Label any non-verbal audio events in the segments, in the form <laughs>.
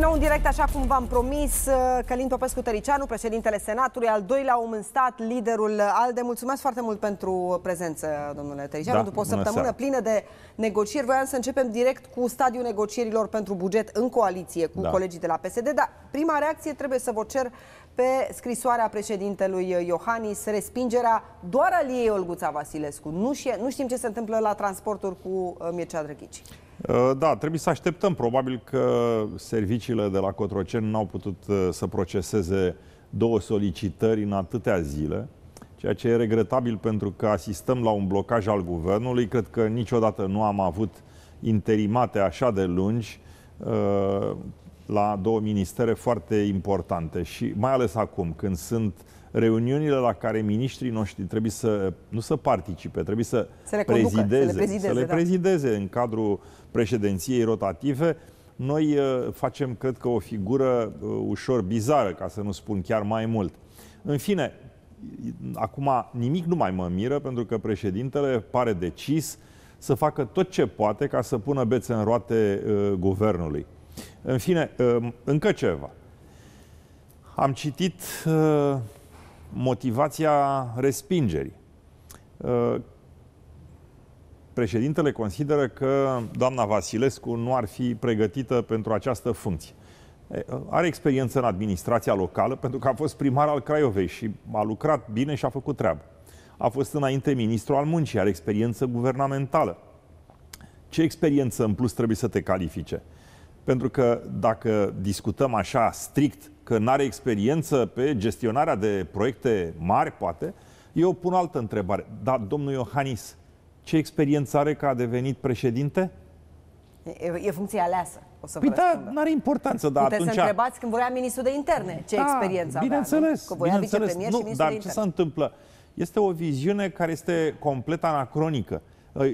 Din nou în direct, așa cum v-am promis, uh, Călin Popescu Tăricianu, președintele Senatului, al doilea om în stat, liderul ALDE. Mulțumesc foarte mult pentru prezență, domnule Tăricianu, da, după o săptămână seara. plină de negocieri. Voiam să începem direct cu stadiul negocierilor pentru buget în coaliție cu da. colegii de la PSD, dar prima reacție trebuie să vă cer pe scrisoarea președintelui Iohannis, respingerea doar al ei Olguța Vasilescu. Nu, știe, nu știm ce se întâmplă la transporturi cu uh, Mircea Drăghici. Uh, da, trebuie să așteptăm. Probabil că serviciile de la Cotroceni n-au putut uh, să proceseze două solicitări în atâtea zile, ceea ce e regretabil pentru că asistăm la un blocaj al guvernului. Cred că niciodată nu am avut interimate așa de lungi uh, la două ministere foarte importante și mai ales acum, când sunt reuniunile la care miniștrii noștri trebuie să nu să participe, trebuie să, să le conducă, prezideze, să le prezideze, să le prezideze da. în cadrul președinției rotative, noi uh, facem, cred că, o figură uh, ușor bizară, ca să nu spun chiar mai mult. În fine, acum nimic nu mai mă miră, pentru că președintele pare decis să facă tot ce poate ca să pună bețe în roate uh, guvernului. În fine, uh, încă ceva. Am citit uh, motivația respingerii. Uh, președintele consideră că doamna Vasilescu nu ar fi pregătită pentru această funcție. Are experiență în administrația locală pentru că a fost primar al Craiovei și a lucrat bine și a făcut treabă. A fost înainte ministru al muncii, are experiență guvernamentală. Ce experiență în plus trebuie să te califice? Uh, pentru că dacă discutăm așa strict că nu are experiență pe gestionarea de proiecte mari, poate, eu pun altă întrebare. Dar, domnul Iohannis, ce experiență are că a devenit președinte? E, e funcția aleasă. O să păi da, nu are importanță, dar Puteți atunci... să întrebați când voia ministrul de interne ce da, experiență bineînțeles, avea, nu? Că voia bineînțeles, nu, și dar ce se întâmplă? Este o viziune care este complet anacronică.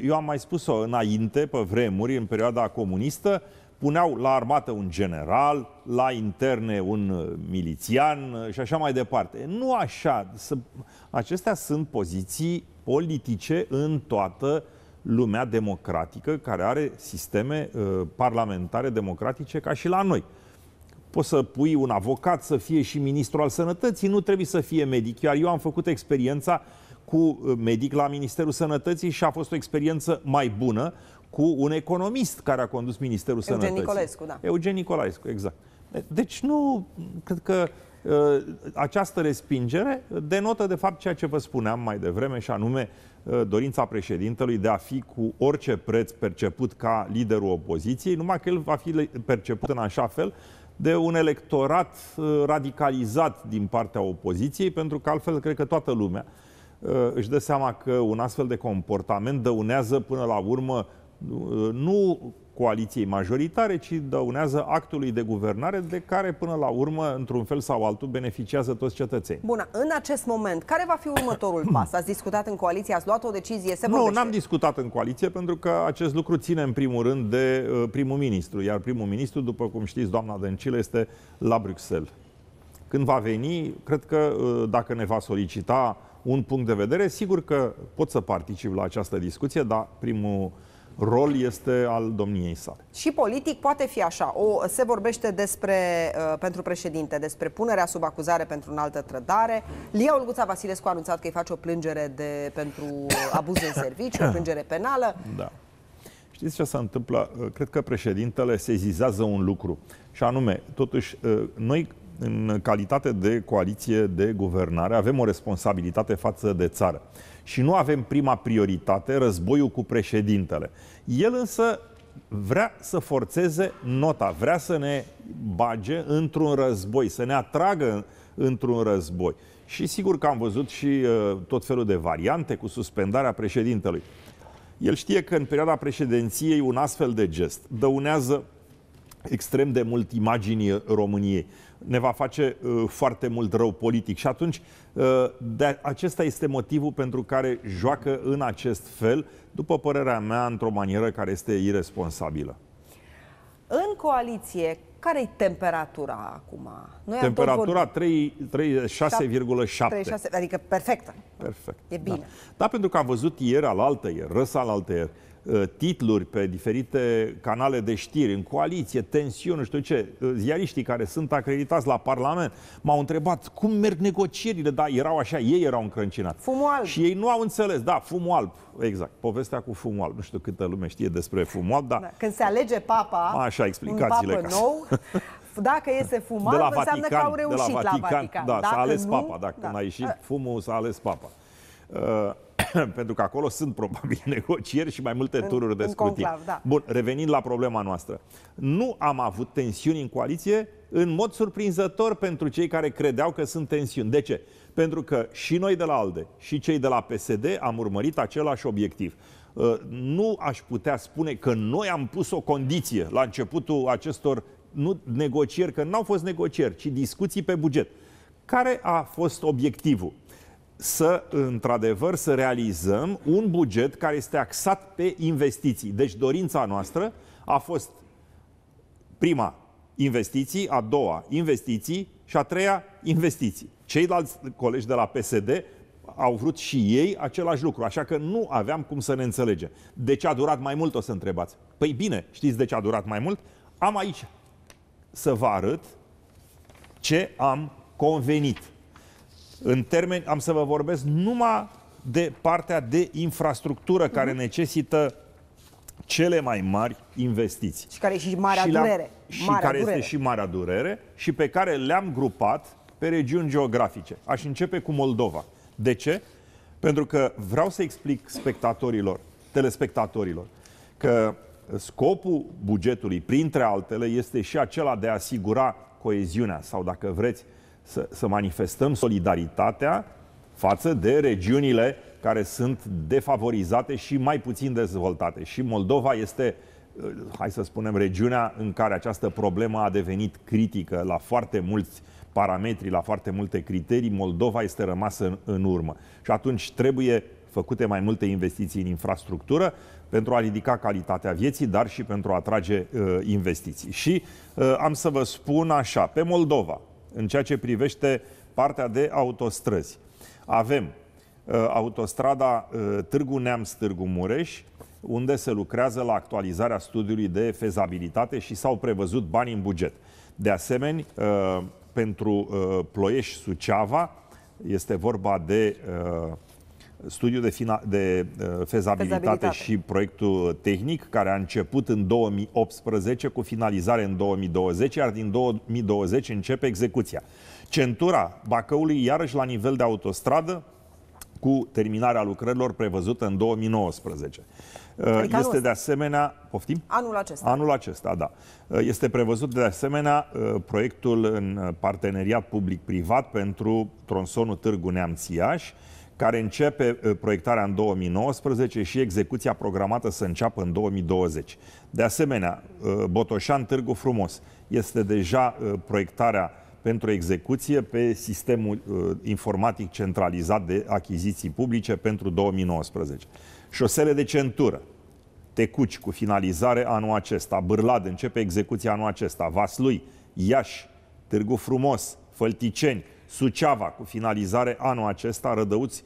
Eu am mai spus-o înainte, pe vremuri, în perioada comunistă, puneau la armată un general, la interne un uh, milițian uh, și așa mai departe. Nu așa. Acestea sunt poziții politice în toată lumea democratică care are sisteme uh, parlamentare democratice ca și la noi. Poți să pui un avocat să fie și ministru al sănătății, nu trebuie să fie medic. Iar eu am făcut experiența uh, cu uh, medic la Ministerul Sănătății și a fost o experiență mai bună cu un economist care a condus Ministerul Eugen Sănătății. Eugen Nicolescu, da. Eugen Nicolescu, exact. Deci nu, cred că uh, această respingere denotă de fapt ceea ce vă spuneam mai devreme și anume uh, dorința președintelui de a fi cu orice preț perceput ca liderul opoziției, numai că el va fi perceput în așa fel de un electorat radicalizat din partea opoziției, pentru că altfel cred că toată lumea Uh, își dă seama că un astfel de comportament dăunează până la urmă uh, nu coaliției majoritare, ci dăunează actului de guvernare de care până la urmă, într-un fel sau altul, beneficiază toți cetățenii. Bun, în acest moment, care va fi următorul <coughs> pas? Ați discutat în coaliție, ați luat o decizie? Se nu, n-am discutat în coaliție pentru că acest lucru ține în primul rând de uh, primul ministru, iar primul ministru, după cum știți, doamna Dăncilă este la Bruxelles. Când va veni, cred că dacă ne va solicita un punct de vedere. Sigur că pot să particip la această discuție, dar primul rol este al domniei sale. Și politic poate fi așa. O, se vorbește despre, uh, pentru președinte, despre punerea sub acuzare pentru înaltă trădare. Lia Olguța Vasilescu a anunțat că îi face o plângere de, pentru abuz în serviciu, o plângere penală. Da. Știți ce se întâmplă? Cred că președintele se un lucru. Și anume, totuși, uh, noi în calitate de coaliție de guvernare, avem o responsabilitate față de țară. Și nu avem prima prioritate războiul cu președintele. El însă vrea să forțeze nota, vrea să ne bage într-un război, să ne atragă într-un război. Și sigur că am văzut și uh, tot felul de variante cu suspendarea președintelui. El știe că în perioada președinției un astfel de gest dăunează extrem de mult imaginii României ne va face uh, foarte mult rău politic. Și atunci, uh, de acesta este motivul pentru care joacă în acest fel, după părerea mea, într-o manieră care este irresponsabilă. În coaliție, care e temperatura acum? Noi temperatura vorbit... 36,7. Adică perfectă. Perfect. E da. bine. Da. da, pentru că am văzut ieri, al altă ieri, răsa al altă ieri, Uh, titluri pe diferite canale de știri, în coaliție, tensiuni, știu ce, uh, ziariștii care sunt acreditați la Parlament m-au întrebat cum merg negocierile, da, erau așa, ei erau încrâncinați. Fumul alb. Și ei nu au înțeles, da, fumul alb, exact, povestea cu fumul alb, nu știu câtă lume știe despre fumul alb, da. Când se alege papa, așa, explicațiile un papă ca nou, dacă iese fum alb, Vatican, înseamnă că au reușit la Vatican. La Vatican. Da, s-a ales nu, papa, dacă da. n-a ieșit fumul, s-a ales papa. Uh, <coughs> pentru că acolo sunt probabil <laughs> negocieri și mai multe în, tururi de scrutin. Conclav, da. Bun, revenind la problema noastră. Nu am avut tensiuni în coaliție în mod surprinzător pentru cei care credeau că sunt tensiuni. De ce? Pentru că și noi de la ALDE și cei de la PSD am urmărit același obiectiv. Uh, nu aș putea spune că noi am pus o condiție la începutul acestor nu negocieri, că n-au fost negocieri, ci discuții pe buget. Care a fost obiectivul? să, într-adevăr, să realizăm un buget care este axat pe investiții. Deci dorința noastră a fost prima, investiții, a doua, investiții și a treia, investiții. Ceilalți colegi de la PSD au vrut și ei același lucru, așa că nu aveam cum să ne înțelegem. De ce a durat mai mult, o să întrebați. Păi bine, știți de ce a durat mai mult? Am aici să vă arăt ce am convenit în termeni, am să vă vorbesc numai de partea de infrastructură care mm-hmm. necesită cele mai mari investiții. Și care e și marea și durere. Și marea care durere. este și marea durere și pe care le-am grupat pe regiuni geografice. Aș începe cu Moldova. De ce? Pentru că vreau să explic spectatorilor, telespectatorilor, că scopul bugetului, printre altele, este și acela de a asigura coeziunea sau, dacă vreți, să, să manifestăm solidaritatea față de regiunile care sunt defavorizate și mai puțin dezvoltate. Și Moldova este, uh, hai să spunem, regiunea în care această problemă a devenit critică la foarte mulți parametri, la foarte multe criterii. Moldova este rămasă în, în urmă. Și atunci trebuie făcute mai multe investiții în infrastructură pentru a ridica calitatea vieții, dar și pentru a atrage uh, investiții. Și uh, am să vă spun așa, pe Moldova, în ceea ce privește partea de autostrăzi. Avem uh, autostrada uh, Târgu Neamț-Târgu Mureș, unde se lucrează la actualizarea studiului de fezabilitate și s-au prevăzut bani în buget. De asemenea, uh, pentru uh, Ploiești-Suceava este vorba de uh, studiul de, fina, de uh, fezabilitate, fezabilitate și proiectul tehnic, care a început în 2018 cu finalizare în 2020, iar din 2020 începe execuția. Centura Bacăului, iarăși la nivel de autostradă, cu terminarea lucrărilor prevăzută în 2019. Uh, adică este de asemenea, poftim? Anul acesta. Anul acesta, da. Uh, este prevăzut de asemenea proiectul în parteneriat public-privat pentru tronsonul Târgu Neamț-Iași, care începe uh, proiectarea în 2019 și execuția programată să înceapă în 2020. De asemenea, uh, Botoșan Târgu Frumos este deja uh, proiectarea pentru execuție pe sistemul informatic centralizat de achiziții publice pentru 2019. Șosele de centură, Tecuci cu finalizare anul acesta, Bârlad începe execuția anul acesta, Vaslui, Iași, Târgu Frumos, Fălticeni, Suceava cu finalizare anul acesta, Rădăuți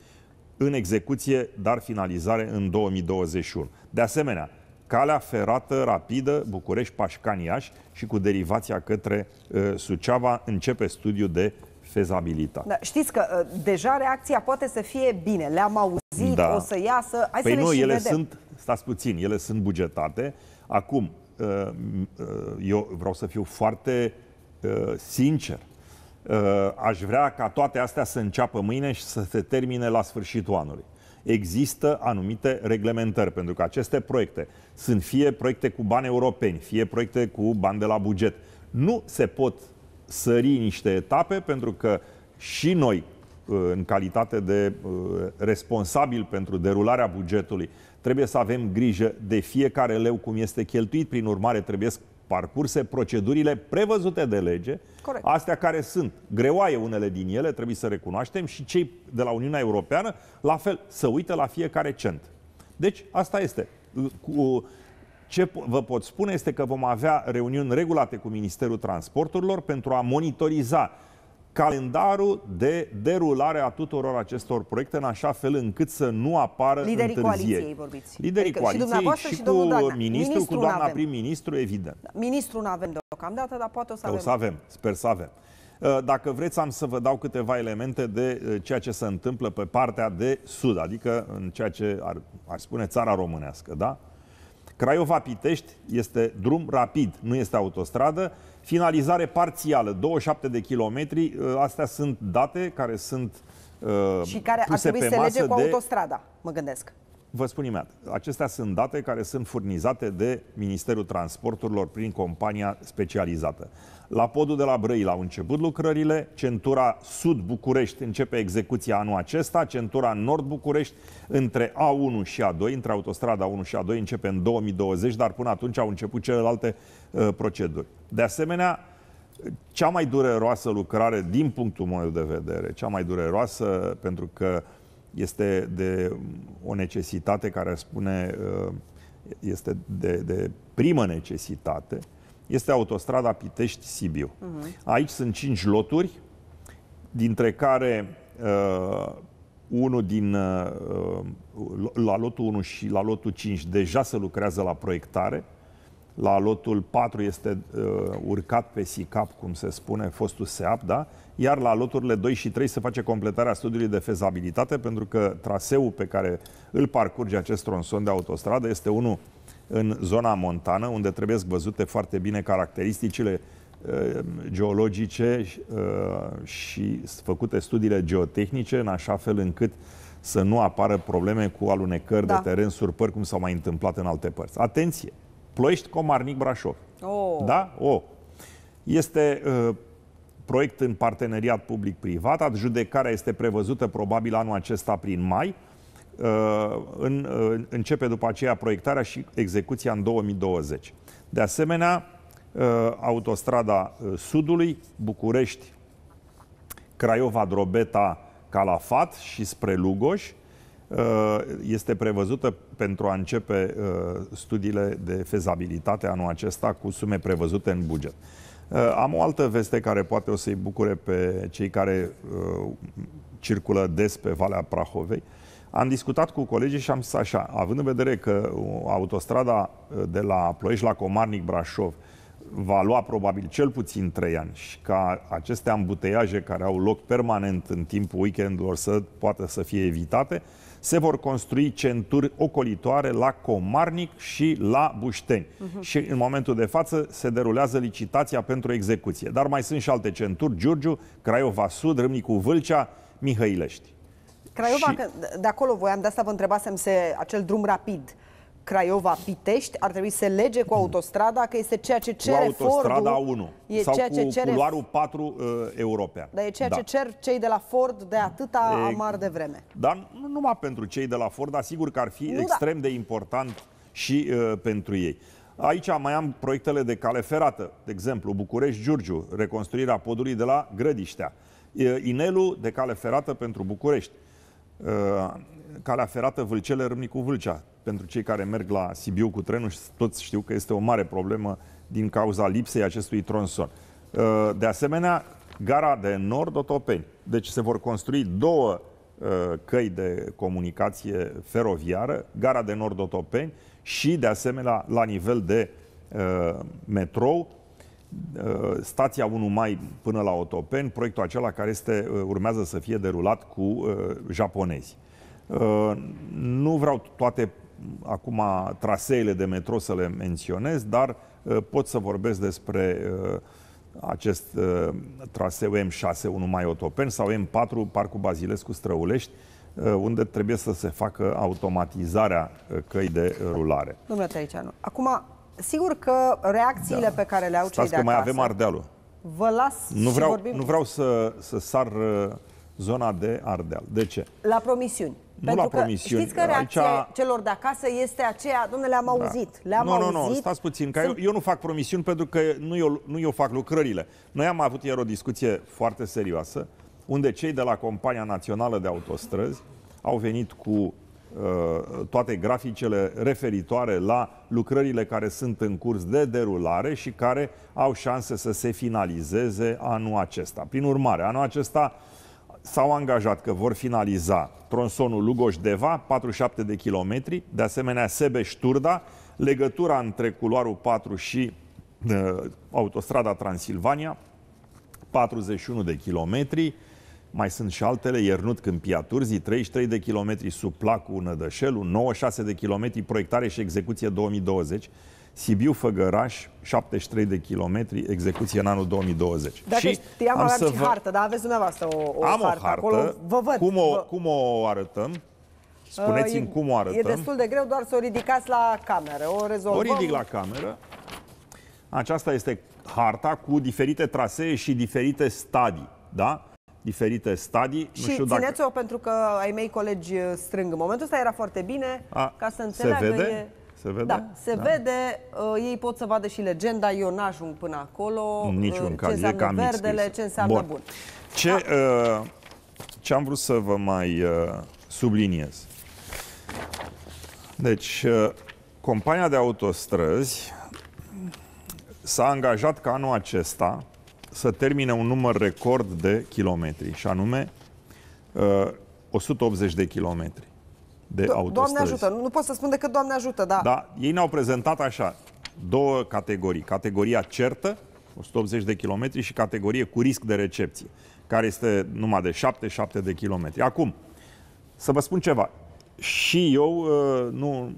în execuție, dar finalizare în 2021. De asemenea, calea ferată rapidă București-Pașcaniaș și cu derivația către uh, Suceava începe studiul de fezabilitate. Da, știți că uh, deja reacția poate să fie bine, le-am auzit, da. o să iasă, hai păi să nu, le ele vedem. sunt, stați puțin, ele sunt bugetate. Acum, uh, uh eu vreau să fiu foarte uh, sincer, Uh, aș vrea ca toate astea să înceapă mâine și să se termine la sfârșitul anului. Există anumite reglementări, pentru că aceste proiecte sunt fie proiecte cu bani europeni, fie proiecte cu bani de la buget. Nu se pot sări niște etape, pentru că și noi, uh, în calitate de uh, responsabil pentru derularea bugetului, trebuie să avem grijă de fiecare leu cum este cheltuit, prin urmare trebuie să parcurse procedurile prevăzute de lege, Corect. astea care sunt greoaie unele din ele, trebuie să recunoaștem, și cei de la Uniunea Europeană, la fel, să uită la fiecare cent. Deci, asta este. Cu, ce vă pot spune este că vom avea reuniuni regulate cu Ministerul Transporturilor pentru a monitoriza calendarul de derulare a tuturor acestor proiecte în așa fel încât să nu apară Liderii întârzieri. coaliției vorbiți. Liderii adică coaliției și, și, și cu ministrul, ministru, cu doamna prim-ministru, evident. Da, ministru nu avem deocamdată, dar poate o să o avem. O să avem, sper să avem. Uh, dacă vreți, am să vă dau câteva elemente de uh, ceea ce se întâmplă pe partea de sud, adică în ceea ce ar, ar spune țara românească, da? Craiova-Pitești este drum rapid, nu este autostradă. Finalizare parțială, 27 de kilometri, ă, astea sunt date care sunt uh, și care ar trebui să se lege cu autostrada, de... mă gândesc. Vă spun imediat, acestea sunt date care sunt furnizate de Ministerul Transporturilor prin compania specializată. La podul de la Brăila au început lucrările, centura Sud-București începe execuția anul acesta, centura Nord-București între A1 și A2, între autostrada 1 și A2 începe în 2020, dar până atunci au început celelalte uh, proceduri. De asemenea, cea mai dureroasă lucrare, din punctul meu de vedere, cea mai dureroasă, pentru că uh, este de mm, o necesitate care spune uh, este de, de primă necesitate, este autostrada Pitești-Sibiu. Uh-huh. Aici sunt cinci loturi, dintre care uh, unul din uh, la lotul 1 și la lotul 5 deja se lucrează la proiectare la lotul 4 este uh, urcat pe SICAP, cum se spune, fostul SEAP, da? iar la loturile 2 și 3 se face completarea studiului de fezabilitate, pentru că traseul pe care îl parcurge acest tronson de autostradă este unul în zona montană, unde trebuie văzute foarte bine caracteristicile uh, geologice uh, și făcute studiile geotehnice, în așa fel încât să nu apară probleme cu alunecări da. de teren, surpări, cum s-au mai întâmplat în alte părți. Atenție! Ploiești, Comarnic, Brașov. Oh. Da? O. Oh. Este uh, proiect în parteneriat public-privat. Adjudecarea este prevăzută probabil anul acesta prin mai. Uh, în, uh, începe după aceea proiectarea și execuția în 2020. De asemenea, uh, autostrada uh, Sudului, București, Craiova, Drobeta, Calafat și spre Lugoși, Uh, este prevăzută pentru a începe uh, studiile de fezabilitate anul acesta cu sume prevăzute în buget. Uh, am o altă veste care poate o să-i bucure pe cei care circulă des pe Valea Prahovei. Am discutat cu colegii și am zis așa, având în vedere că autostrada de la Ploiești la Comarnic Brașov va lua probabil cel puțin 3 ani și ca aceste ambuteiaje care au loc permanent în timpul weekendurilor să poată să fie evitate, se vor construi centuri ocolitoare la Comarnic și la Bușteni. Uh-huh. Și în momentul de față se derulează licitația pentru execuție. Dar mai sunt și alte centuri, Giurgiu, Craiova Sud, Râmnicu Vâlcea, Mihăilești. Craiova, și... că de acolo voiam, de asta vă întrebasem, se, acel drum rapid Craiova-Pitești ar trebui să lege cu autostrada, că este ceea ce cere cu autostrada Fordul, 1 e sau ceea ce cu cere... culoarul 4 uh, european. Dar e ceea da. ce cer cei de la Ford de atâta e... amar de vreme. Dar nu numai pentru cei de la Ford, dar sigur că ar fi nu, da. extrem da. de important și uh, pentru ei. Aici mai am proiectele de cale ferată, de exemplu București-Giurgiu, reconstruirea podului de la Grădiștea, Inelul de cale ferată pentru București, calea ferată Vâlcele Râmnicu Vâlcea. Pentru cei care merg la Sibiu cu trenul, toți știu că este o mare problemă din cauza lipsei acestui tronson. Uh, de asemenea, gara de nord Otopeni. Deci se vor construi două uh, căi de comunicație feroviară, gara de nord Otopeni și, de asemenea, la nivel de uh, metrou, Uh, stația 1 mai până la Otopen, proiectul acela care este, uh, urmează să fie derulat cu uh, japonezi. Nu vreau toate acum traseele de metro să le menționez, dar pot să vorbesc despre acest traseu M6 1 mai Otopen sau M4 Parcul Bazilescu Străulești, unde trebuie să se facă automatizarea căi de rulare. Domnule Traiceanu, acum sigur că reacțiile da. pe care le au Stați cei de acasă... mai avem Ardealul. Vă las nu vreau, și Nu vreau să, să sar uh, zona de Ardeal. De ce? La promisiuni. Nu Pentru la că promisiuni. Știți că reacția Aici... celor de acasă este aceea, domnule, le-am da. auzit. Le-am nu, auzit. Nu, nu, stați puțin, că Sunt... eu, eu nu fac promisiuni pentru că nu eu, nu eu fac lucrările. Noi am avut ieri o discuție foarte serioasă, unde cei de la Compania Națională de Autostrăzi au venit cu Uh, toate graficele referitoare la lucrările care sunt în curs de derulare și care au șanse să se finalizeze anul acesta. Prin urmare, anul acesta s-au angajat că vor finaliza tronsonul Lugoș-Deva, 47 de kilometri, de asemenea Sebeș-Turda, legătura între culoarul 4 și uh, autostrada Transilvania, 41 de kilometri, mai sunt și altele, Iernut Câmpia Turzii, 33 de kilometri sub placul Nădășelu, 96 de kilometri proiectare și execuție 2020, Sibiu Făgăraș, 73 de kilometri, execuție în anul 2020. Dacă și știam, am aveam și vă... hartă, dar aveți dumneavoastră o, o am hartă, o hartă acolo. Vă văd. Cum o, vă... cum o arătăm? Spuneți-mi uh, cum o arătăm. E destul de greu doar să o ridicați la cameră. O rezolvăm. O ridic la cameră. Aceasta este harta cu diferite trasee și diferite stadii. Da? diferite stadii. Și nu știu țineți-o dacă... pentru că ai mei colegi uh, strâng. În momentul ăsta era foarte bine, A, ca să înțeleagă... Se vede? E... Se vede? Da, da. se da. vede. Uh, ei pot să vadă și legenda. Eu n-ajung până acolo. Niciun uh, caz. Ce înseamnă cam verdele, ce înseamnă bun. bun. Ce, da. uh, ce am vrut să vă mai uh, subliniez? Deci, uh, compania de autostrăzi s-a angajat ca anul acesta să termine un număr record de kilometri, și anume uh, 180 de kilometri de Do- autostrăzi. Doamne ajută, nu pot să spun decât Doamne ajută, da. Da, ei ne-au prezentat așa, două categorii. Categoria certă, 180 de kilometri, și categorie cu risc de recepție, care este numai de 7-7 de kilometri. Acum, să vă spun ceva. Și eu uh, nu,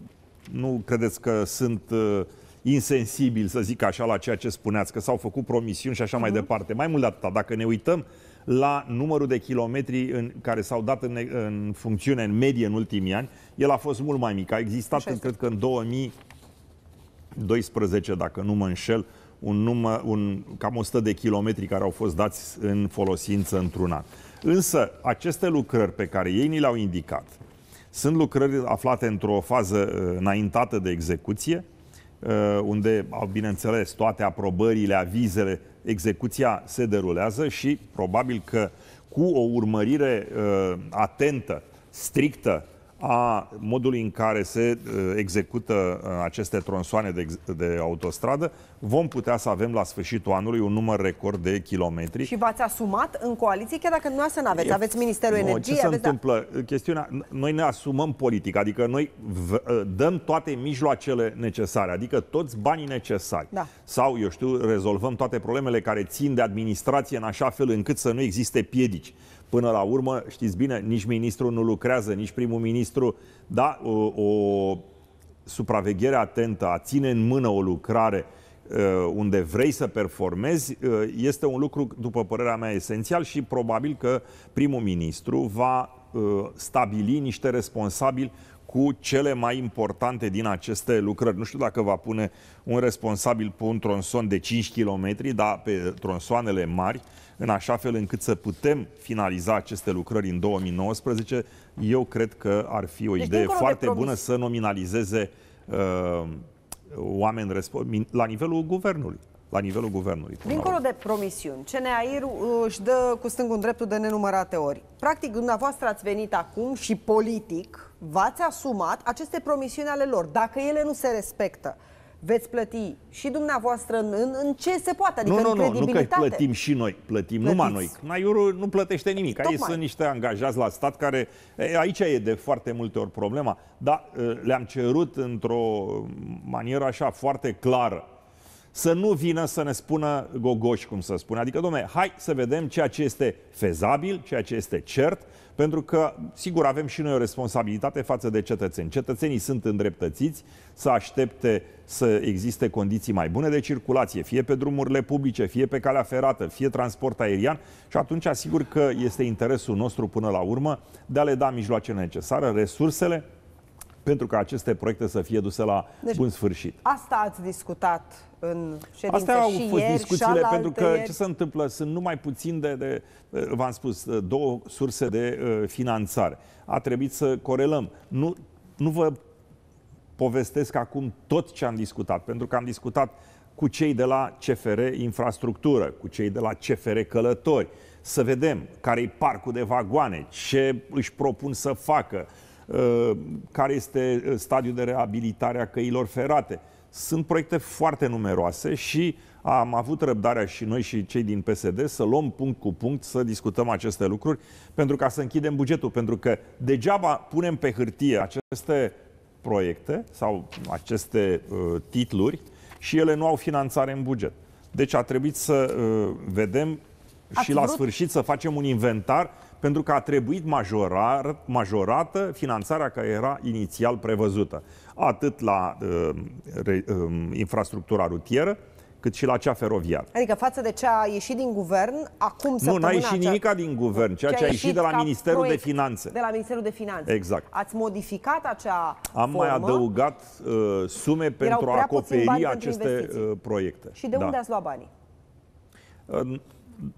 nu credeți că sunt... Uh, insensibil, să zic așa, la ceea ce spuneați, că s-au făcut promisiuni și așa mai departe. Mai mult de atât, dacă ne uităm la numărul de kilometri în, care s-au dat în, în funcțiune, în medie, în ultimii ani, el a fost mult mai mic. A existat, în, cred că în 2012, dacă nu mă înșel, un număr, un, cam 100 de kilometri care au fost dați în folosință într-un an. Însă, aceste lucrări pe care ei ni le-au indicat sunt lucrări aflate într-o fază uh, înaintată de execuție, Uh, unde au, bineînțeles, toate aprobările, avizele, execuția se derulează și probabil că cu o urmărire uh, atentă, strictă a modului în care se uh, execută uh, aceste tronsoane de, de autostradă, vom putea să avem la sfârșitul anului un număr record de kilometri. Și v-ați asumat în coaliție, chiar dacă nu să nu aveți, aveți Ministerul no, Energiei. Ce se aveți, da. întâmplă? Da... Chestiunea, noi ne asumăm politic, adică noi uh, dăm toate mijloacele necesare, adică toți banii necesari. Da. Sau, eu știu, rezolvăm toate problemele care țin de administrație în așa fel încât să nu existe piedici. Până la urmă, știți bine, nici ministrul nu lucrează, nici primul ministru, da, o, o supraveghere atentă, a ține în mână o lucrare uh, unde vrei să performezi uh, este un lucru, după părerea mea, esențial și probabil că primul ministru va uh, stabili niște responsabili cu cele mai importante din aceste lucrări. Nu știu dacă va pune un responsabil pe un tronson de 5 km, dar pe tronsoanele mari, în așa fel încât să putem finaliza aceste lucrări în 2019, eu cred că ar fi o deci, idee foarte bună să nominalizeze uh, oameni la nivelul guvernului la nivelul guvernului. Dincolo de promisiuni, CNAIR uh, își dă cu stângul dreptul de nenumărate ori. Practic, dumneavoastră ați venit acum și politic, v-ați asumat aceste promisiuni ale lor. Dacă ele nu se respectă, veți plăti și dumneavoastră în, în, în ce se poate, adică nu, nu, în credibilitate. Nu, nu că plătim și noi, plătim Plătiți. numai noi. Naiurul nu plătește nimic. Tocmai. Ei sunt niște angajați la stat care, aici e de foarte multe ori problema, dar le-am cerut într-o manieră așa foarte clară să nu vină să ne spună gogoși, cum să spun. Adică, domne, hai să vedem ceea ce este fezabil, ceea ce este cert, pentru că, sigur, avem și noi o responsabilitate față de cetățeni. Cetățenii sunt îndreptățiți să aștepte să existe condiții mai bune de circulație, fie pe drumurile publice, fie pe calea ferată, fie transport aerian și atunci, asigur că este interesul nostru până la urmă de a le da mijloace necesare, resursele pentru ca aceste proiecte să fie duse la deci, bun sfârșit. Asta ați discutat în ședință Astea au și fost ieri, discuțiile, pentru că ieri. ce se întâmplă? Sunt numai puțin de, de v-am spus, două surse de uh, finanțare. A trebuit să corelăm. Nu, nu vă povestesc acum tot ce am discutat, pentru că am discutat cu cei de la CFR Infrastructură, cu cei de la CFR Călători, să vedem care-i parcul de vagoane, ce își propun să facă, uh, Uh, care este uh, stadiul de reabilitare a căilor ferate. Sunt proiecte foarte numeroase și am avut răbdarea și noi și cei din PSD să luăm punct cu punct, să discutăm aceste lucruri, pentru ca să închidem bugetul, pentru că degeaba punem pe hârtie aceste proiecte sau aceste uh, titluri și ele nu au finanțare în buget. Deci a trebuit să uh, vedem Ați și vrut? la sfârșit să facem un inventar pentru că a trebuit majorar, majorată finanțarea care era inițial prevăzută, atât la uh, re, uh, infrastructura rutieră, cât și la cea feroviară. Adică față de ce a ieșit din guvern, acum se Nu, n-a ieșit acea... nimica din guvern, ceea ce, a ieșit de la Ministerul de Finanțe. De la Ministerul de Finanțe. Exact. Ați modificat acea Am formă. mai adăugat uh, sume pentru a acoperi aceste uh, proiecte. Și de da. unde ați luat banii? Uh,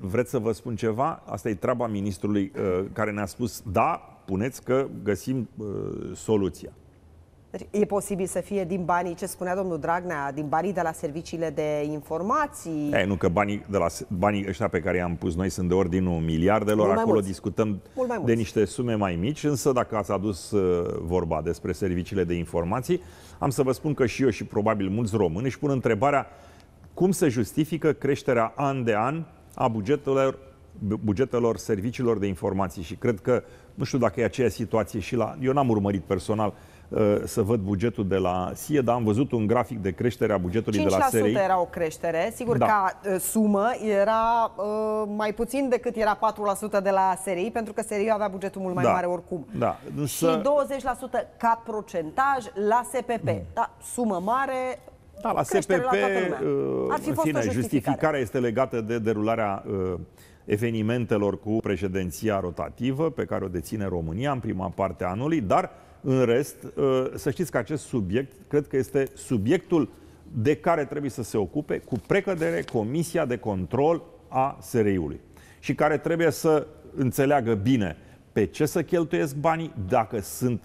vreți să vă spun ceva? Asta e treaba ministrului uh, care ne-a spus da, puneți că găsim uh, soluția. Deci, e posibil să fie din banii, ce spunea domnul Dragnea, din banii de la serviciile de informații? E, nu, că banii, de la, banii ăștia pe care i-am pus noi sunt de ordinul miliardelor, acolo discutăm de niște sume mai mici, însă dacă ați adus uh, vorba despre serviciile de informații, am să vă spun că și eu și probabil mulți români își pun întrebarea cum se justifică creșterea an de an a bugetelor, bugetelor serviciilor de informații și cred că, nu știu dacă e aceea situație și la... Eu n-am urmărit personal uh, să văd bugetul de la SIE, dar am văzut un grafic de creștere a bugetului de la SRI. 5% era o creștere, sigur da. ca uh, sumă era uh, mai puțin decât era 4% de la SRI, pentru că SRI avea bugetul mult mai da. mare oricum. Da. Însă... Și 20% ca procentaj la SPP. Mm. Da, sumă mare, da, la Creștere SPP, la uh, Ar fi fost fine, justificarea este legată de derularea uh, evenimentelor cu președinția rotativă pe care o deține România în prima parte a anului, dar în rest, uh, să știți că acest subiect cred că este subiectul de care trebuie să se ocupe cu precădere Comisia de Control a SRI-ului și care trebuie să înțeleagă bine pe ce să cheltuiesc banii, dacă sunt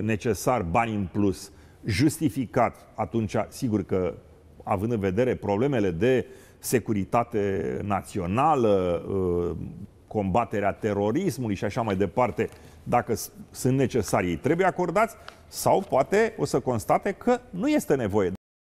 necesar bani în plus justificat atunci, sigur că având în vedere problemele de securitate națională, uh, combaterea terorismului și așa mai departe, dacă sunt necesari, ei trebuie acordați sau poate o să constate că nu este nevoie.